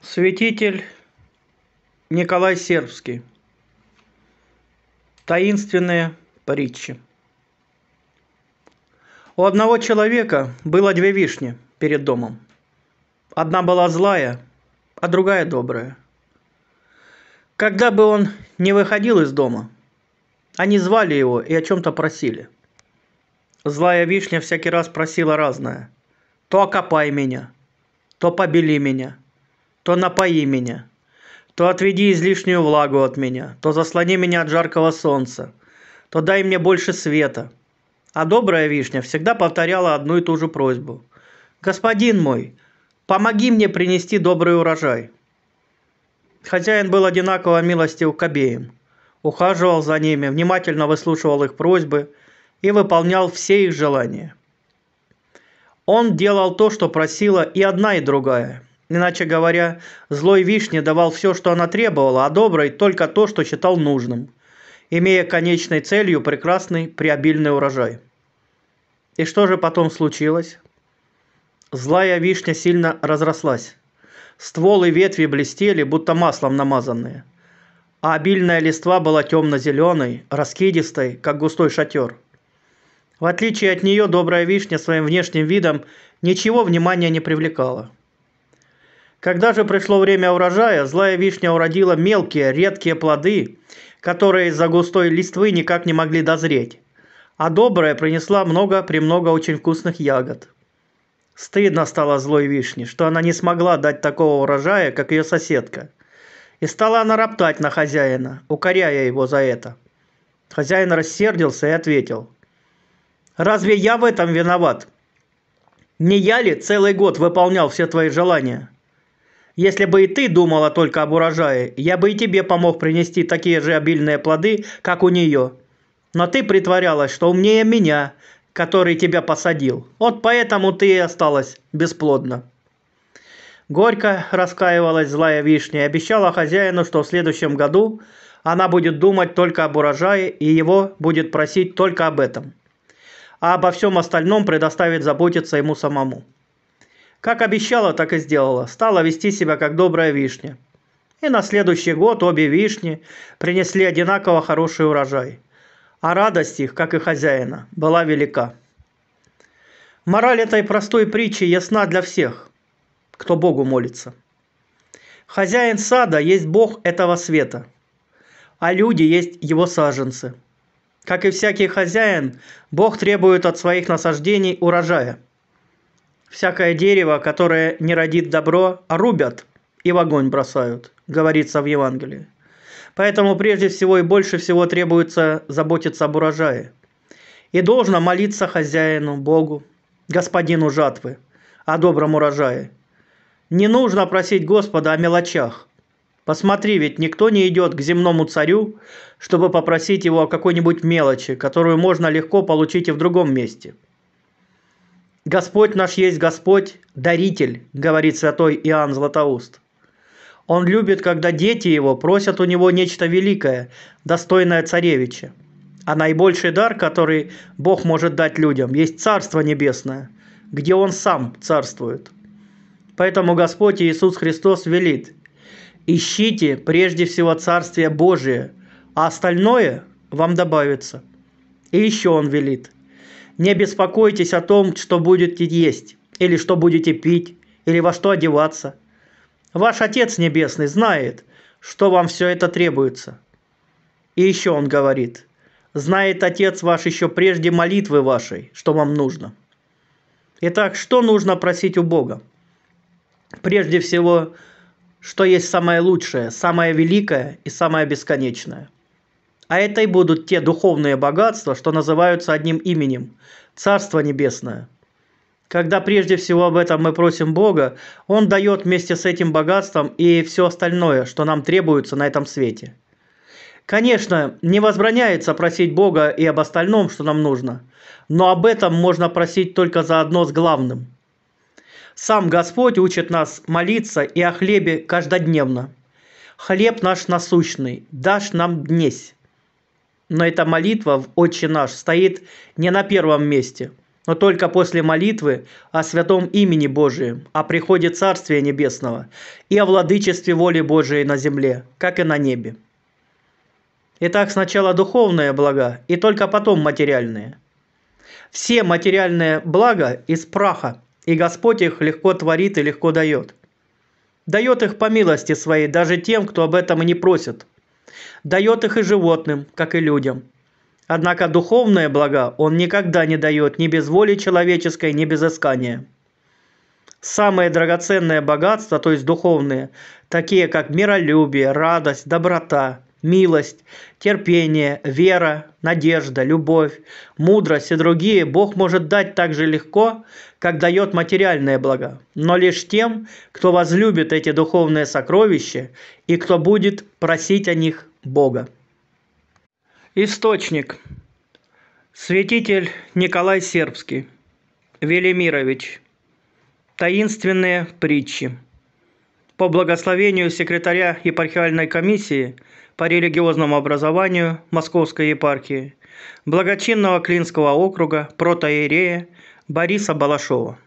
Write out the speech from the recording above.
святитель Николай Сербский. Таинственные притчи. У одного человека было две вишни перед домом. Одна была злая, а другая добрая. Когда бы он не выходил из дома, они звали его и о чем-то просили. Злая вишня всякий раз просила разное. То окопай меня, то побели меня – то напои меня то отведи излишнюю влагу от меня то заслони меня от жаркого солнца то дай мне больше света а добрая вишня всегда повторяла одну и ту же просьбу господин мой помоги мне принести добрый урожай хозяин был одинаково милостив к обеим ухаживал за ними внимательно выслушивал их просьбы и выполнял все их желания он делал то, что просила и одна, и другая. Иначе говоря, злой вишне давал все, что она требовала, а доброй – только то, что считал нужным, имея конечной целью прекрасный приобильный урожай. И что же потом случилось? Злая вишня сильно разрослась. Стволы ветви блестели, будто маслом намазанные. А обильная листва была темно-зеленой, раскидистой, как густой шатер. В отличие от нее, добрая вишня своим внешним видом ничего внимания не привлекала – когда же пришло время урожая, злая вишня уродила мелкие, редкие плоды, которые из-за густой листвы никак не могли дозреть. А добрая принесла много-премного очень вкусных ягод. Стыдно стало злой вишне, что она не смогла дать такого урожая, как ее соседка. И стала она роптать на хозяина, укоряя его за это. Хозяин рассердился и ответил. «Разве я в этом виноват? Не я ли целый год выполнял все твои желания?» Если бы и ты думала только об урожае, я бы и тебе помог принести такие же обильные плоды, как у нее. Но ты притворялась, что умнее меня, который тебя посадил. Вот поэтому ты и осталась бесплодна». Горько раскаивалась злая вишня и обещала хозяину, что в следующем году она будет думать только об урожае и его будет просить только об этом. А обо всем остальном предоставит заботиться ему самому. Как обещала, так и сделала. Стала вести себя как добрая вишня. И на следующий год обе вишни принесли одинаково хороший урожай. А радость их, как и хозяина, была велика. Мораль этой простой притчи ясна для всех, кто Богу молится. Хозяин сада есть Бог этого света, а люди есть его саженцы. Как и всякий хозяин, Бог требует от своих насаждений урожая – Всякое дерево, которое не родит добро, рубят и в огонь бросают, говорится в Евангелии. Поэтому прежде всего и больше всего требуется заботиться об урожае. И должно молиться хозяину, Богу, господину жатвы, о добром урожае. Не нужно просить Господа о мелочах. Посмотри, ведь никто не идет к земному царю, чтобы попросить его о какой-нибудь мелочи, которую можно легко получить и в другом месте – Господь наш есть Господь, даритель, говорит святой Иоанн Златоуст. Он любит, когда дети его просят у него нечто великое, достойное царевича. А наибольший дар, который Бог может дать людям, есть Царство Небесное, где Он сам царствует. Поэтому Господь Иисус Христос велит «Ищите прежде всего Царствие Божие, а остальное вам добавится». И еще Он велит – не беспокойтесь о том, что будете есть, или что будете пить, или во что одеваться. Ваш Отец Небесный знает, что вам все это требуется. И еще он говорит, знает Отец ваш еще прежде молитвы вашей, что вам нужно. Итак, что нужно просить у Бога? Прежде всего, что есть самое лучшее, самое великое и самое бесконечное – а это и будут те духовные богатства, что называются одним именем – Царство Небесное. Когда прежде всего об этом мы просим Бога, Он дает вместе с этим богатством и все остальное, что нам требуется на этом свете. Конечно, не возбраняется просить Бога и об остальном, что нам нужно, но об этом можно просить только заодно с главным. Сам Господь учит нас молиться и о хлебе каждодневно. «Хлеб наш насущный, дашь нам днесь» но эта молитва в «Отче наш» стоит не на первом месте, но только после молитвы о святом имени Божием, о приходе Царствия Небесного и о владычестве воли Божией на земле, как и на небе. Итак, сначала духовные блага и только потом материальные. Все материальные блага из праха, и Господь их легко творит и легко дает. Дает их по милости своей даже тем, кто об этом и не просит – Дает их и животным, как и людям. Однако духовное блага он никогда не дает ни без воли человеческой, ни без искания. Самые драгоценные богатства, то есть духовные, такие как миролюбие, радость, доброта, милость, терпение, вера, надежда, любовь, мудрость и другие Бог может дать так же легко, как дает материальные блага, но лишь тем, кто возлюбит эти духовные сокровища и кто будет просить о них Бога. Источник. Святитель Николай Сербский. Велимирович. Таинственные притчи. По благословению секретаря епархиальной комиссии – по религиозному образованию Московской епархии, благочинного Клинского округа протоиерея Бориса Балашова.